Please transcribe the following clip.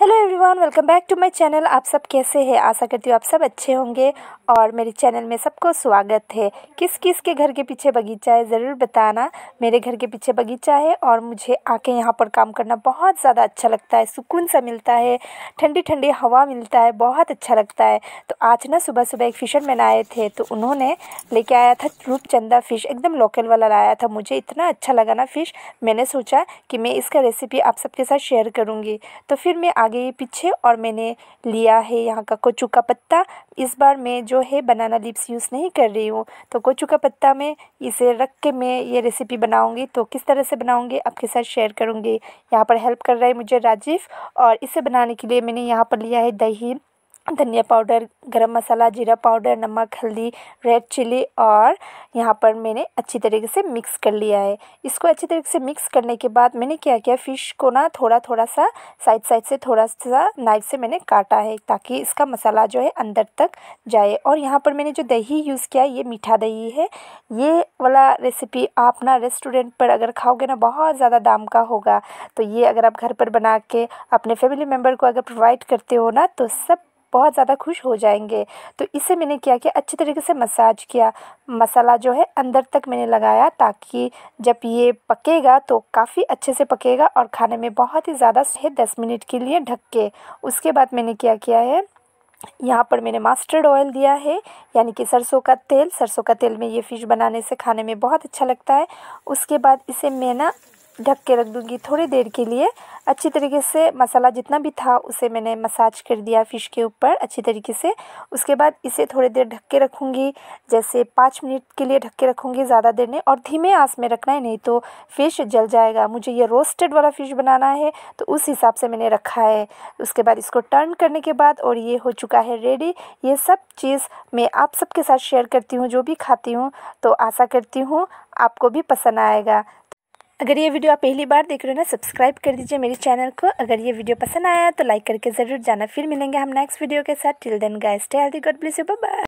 hello everyone welcome back to my channel आप सब कैसे हैं आशा करती हूँ आप सब अच्छे होंगे और मेरे चैनल में सबको स्वागत है किस किस के घर के पीछे बगीचा है ज़रूर बताना मेरे घर के पीछे बगीचा है और मुझे आके यहाँ पर काम करना बहुत ज़्यादा अच्छा लगता है सुकून सा मिलता है ठंडी ठंडी हवा मिलता है बहुत अच्छा लगता है तो आज ना सुबह सुबह एक फिशर मैन आए थे तो उन्होंने लेके आया था रूपचंदा फ़िश एकदम लोकल वाला लाया था मुझे इतना अच्छा लगा ना फ़िश मैंने सोचा कि मैं इसका रेसिपी आप सबके साथ शेयर करूँगी तो फिर मैं आगे पीछे और मैंने लिया है यहाँ का कोचू का पत्ता इस बार मैं जो है बनाना लिप्स यूज़ नहीं कर रही हूँ तो कोचू का पत्ता में इसे रख के मैं ये रेसिपी बनाऊँगी तो किस तरह से बनाऊँगी आपके साथ शेयर करूँगी यहाँ पर हेल्प कर रहा है मुझे राजीव और इसे बनाने के लिए मैंने यहाँ पर लिया है दही धनिया पाउडर गरम मसाला जीरा पाउडर नमक हल्दी रेड चिली और यहाँ पर मैंने अच्छी तरीके से मिक्स कर लिया है इसको अच्छी तरीके से मिक्स करने के बाद मैंने क्या किया फ़िश को ना थोड़ा थोड़ा सा साइड साइड से थोड़ा सा नाइफ से मैंने काटा है ताकि इसका मसाला जो है अंदर तक जाए और यहाँ पर मैंने जो दही यूज़ किया ये मीठा दही है ये वाला रेसिपी आप ना रेस्टोरेंट पर अगर खाओगे ना बहुत ज़्यादा दाम का होगा तो ये अगर आप घर पर बना के अपने फैमिली मेम्बर को अगर प्रोवाइड करते हो ना तो सब बहुत ज़्यादा खुश हो जाएंगे तो इसे मैंने क्या किया अच्छे तरीके से मसाज किया मसाला जो है अंदर तक मैंने लगाया ताकि जब ये पकेगा तो काफ़ी अच्छे से पकेगा और खाने में बहुत ही ज़्यादा है दस मिनट के लिए ढक के उसके बाद मैंने क्या किया है यहाँ पर मैंने मास्टर्ड ऑयल दिया है यानी कि सरसों का तेल सरसों का तेल में ये फ़िश बनाने से खाने में बहुत अच्छा लगता है उसके बाद इसे मैं ना ढक के रख दूँगी थोड़ी देर के लिए अच्छी तरीके से मसाला जितना भी था उसे मैंने मसाज कर दिया फ़िश के ऊपर अच्छी तरीके से उसके बाद इसे थोड़ी देर ढक के रखूँगी जैसे पाँच मिनट के लिए ढक के रखूँगी ज़्यादा देर नहीं और धीमे आंच में रखना है नहीं तो फ़िश जल जाएगा मुझे ये रोस्टेड वाला फ़िश बनाना है तो उस हिसाब से मैंने रखा है उसके बाद इसको टर्न करने के बाद और ये हो चुका है रेडी ये सब चीज़ मैं आप सबके साथ शेयर करती हूँ जो भी खाती हूँ तो आशा करती हूँ आपको भी पसंद आएगा अगर ये वीडियो आप पहली बार देख रहे हो ना सब्सक्राइब कर दीजिए मेरे चैनल को अगर ये वीडियो पसंद आया तो लाइक करके ज़रूर जाना फिर मिलेंगे हम नेक्स्ट वीडियो के साथ till then guys stay healthy God bless you bye